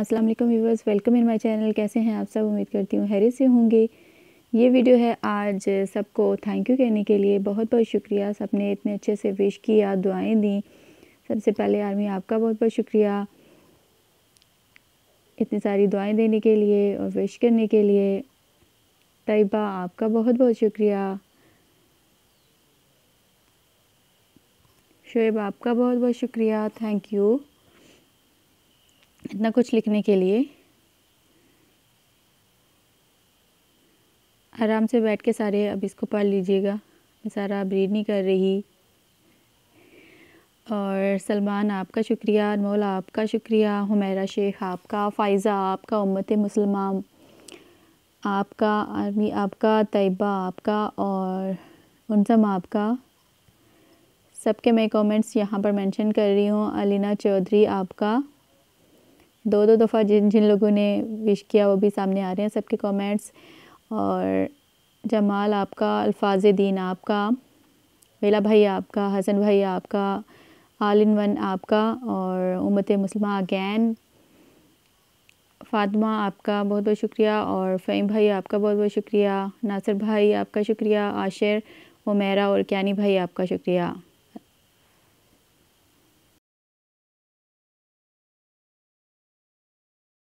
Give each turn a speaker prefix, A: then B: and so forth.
A: अस्सलाम वालेकुम viewers welcome in my channel कैसे हैं आप सब उम्मीद करती हूँ हैरी से होंगे ये वीडियो है आज सबको थैंक यू कहने के लिए बहुत बहुत शुक्रिया सबने इतने अच्छे से विश किया दुआएं दी सबसे पहले आर्मी आपका बहुत बहुत शुक्रिया इतनी सारी दुआएं देने के लिए और विश करने के लिए तयबा आपका बहुत बहुत शुक्रिया शोएब आपका बहुत बहुत शुक्रिया थैंक यू इतना कुछ लिखने के लिए आराम से बैठ के सारे अब इसको पढ़ लीजिएगा मैं सारा अब रीड नहीं कर रही और सलमान आपका शुक्रिया अनमोल आपका शुक्रिया हुमैरा शेख आपका फ़ाइज़ा आपका उम्मत मुसलमान आपका आर्मी आपका तयबा आपका और उनसम आपका सबके मैं कमेंट्स यहाँ पर मेंशन कर रही हूँ अलीना चौधरी आपका दो दो दफ़ा जिन जिन लोगों ने विश किया वो भी सामने आ रहे हैं सबके कमेंट्स और जमाल आपका अल्फाज दीन आपका वेला भाई आपका हसन भाई आपका आल इन वन आपका और उमत मुसलमा अगैन फातमा आपका बहुत बहुत शुक्रिया और फ़हीम भाई आपका बहुत बहुत शुक्रिया नासिर भाई आपका शुक्रिया आशिर उमेरा और क्यानी भाई आपका शुक्रिया